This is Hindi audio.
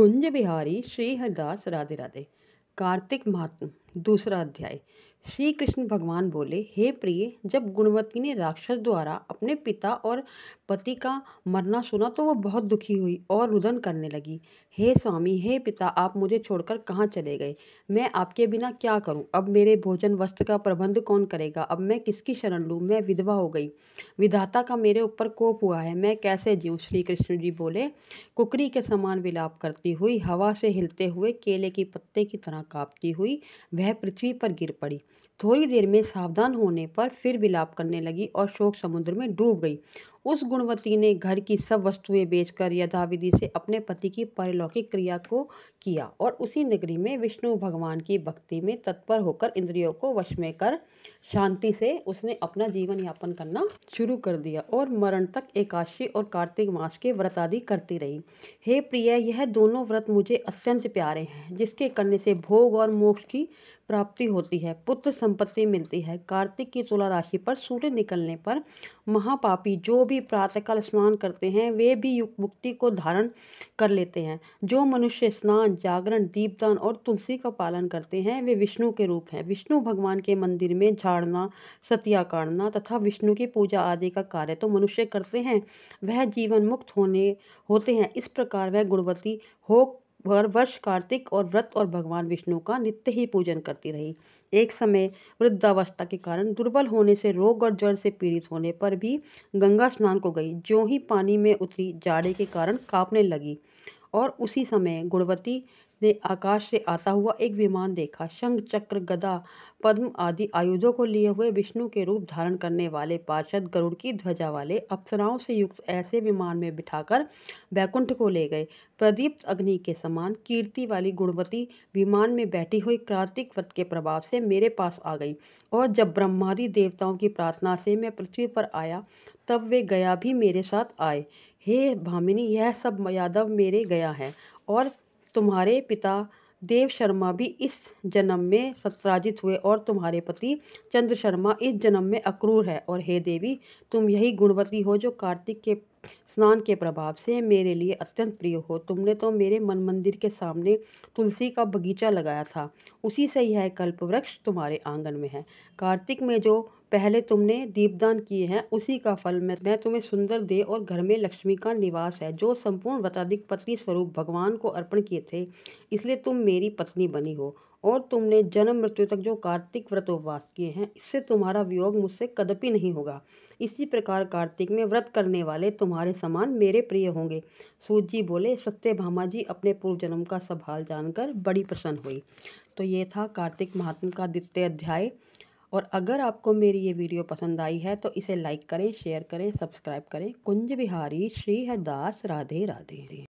कुंज बिहारी श्री हरदास राधे राधे कार्तिक महात्म दूसरा अध्याय श्री कृष्ण भगवान बोले हे प्रिय जब गुणवती ने राक्षस द्वारा अपने पिता और पति का मरना सुना तो वह बहुत दुखी हुई और रुदन करने लगी हे स्वामी हे पिता आप मुझे छोड़कर कहाँ चले गए मैं आपके बिना क्या करूँ अब मेरे भोजन वस्त्र का प्रबंध कौन करेगा अब मैं किसकी शरण लूँ मैं विधवा हो गई विधाता का मेरे ऊपर कोप हुआ है मैं कैसे जीऊँ श्री कृष्ण जी बोले कुकरी के समान विलाप करती हुई हवा से हिलते हुए केले के पत्ते की तरह काँपती हुई वह पृथ्वी पर गिर पड़ी थोड़ी देर में सावधान होने पर फिर विलाप करने लगी और शोक समुद्र में डूब गई उस गुणवती ने घर की सब वस्तुएं बेचकर यथाविधि से अपने पति की परलौकिक क्रिया को किया और उसी नगरी में विष्णु भगवान की भक्ति में तत्पर होकर इंद्रियों को वश में कर शांति से उसने अपना जीवन यापन करना शुरू कर दिया और मरण तक एकादशी और कार्तिक मास के व्रत आदि करती रही हे प्रिय यह दोनों व्रत मुझे अत्यंत प्यारे हैं जिसके करने से भोग और मोक्ष की प्राप्ति होती है पुत्र संपत्ति मिलती है कार्तिक की तुला राशि पर सूर्य निकलने पर महापापी जो भी प्रातःकाल स्नान करते हैं वे भी युग मुक्ति को धारण कर लेते हैं जो मनुष्य स्नान जागरण दीपदान और तुलसी का पालन करते हैं वे विष्णु के रूप हैं विष्णु भगवान के मंदिर में झाड़ना सत्या काड़ना तथा विष्णु की पूजा आदि का कार्य तो मनुष्य करते हैं वह जीवन मुक्त होने होते हैं इस प्रकार वह गुणवती हो भर वर्ष कार्तिक और व्रत और भगवान विष्णु का नित्य ही पूजन करती रही एक समय वृद्धावस्था के कारण दुर्बल होने से रोग और जड़ से पीड़ित होने पर भी गंगा स्नान को गई जो ही पानी में उतरी जाड़े के कारण कांपने लगी और उसी समय गुणवती ने आकाश से आता हुआ एक विमान देखा शंख चक्र गदा पद्म आदि आयुधों को लिए हुए विष्णु के रूप धारण करने वाले पार्षद गरुड़ की ध्वजा वाले अप्सराओं से युक्त ऐसे विमान में बिठाकर बैकुंठ को ले गए प्रदीप्त अग्नि के समान कीर्ति वाली गुणवती विमान में बैठी हुई कार्तिक व्रत के प्रभाव से मेरे पास आ गई और जब ब्रह्मादि देवताओं की प्रार्थना से मैं पृथ्वी पर आया तब वे गया भी मेरे साथ आए हे भामिनी यह सब यादव मेरे गया है और तुम्हारे पिता देव शर्मा भी इस जन्म में सत्राजित हुए और तुम्हारे पति चंद्र शर्मा इस जन्म में अक्रूर है और हे देवी तुम यही गुणवती हो जो कार्तिक के स्नान के प्रभाव से मेरे लिए अत्यंत प्रिय हो तुमने तो मेरे मन मंदिर के सामने तुलसी का बगीचा लगाया था उसी से यह कल्प वृक्ष तुम्हारे आंगन में है कार्तिक में जो पहले तुमने दीपदान किए हैं उसी का फल मैं मैं तुम्हें सुंदर दे और घर में लक्ष्मी का निवास है जो संपूर्ण व्रताधिक पत्नी स्वरूप भगवान को अर्पण किए थे इसलिए तुम मेरी पत्नी बनी हो और तुमने जन्म मृत्यु तक जो कार्तिक व्रत उपवास किए हैं इससे तुम्हारा वियोग मुझसे कदपि नहीं होगा इसी प्रकार कार्तिक में व्रत करने वाले तुम्हारे समान मेरे प्रिय होंगे सूत जी बोले सत्य भामा जी अपने पूर्व जन्म का सवाल जानकर बड़ी प्रसन्न हुई तो ये था कार्तिक महात्म का द्वितीय अध्याय और अगर आपको मेरी ये वीडियो पसंद आई है तो इसे लाइक करें शेयर करें सब्सक्राइब करें कुंज बिहारी श्री हरदास राधे राधे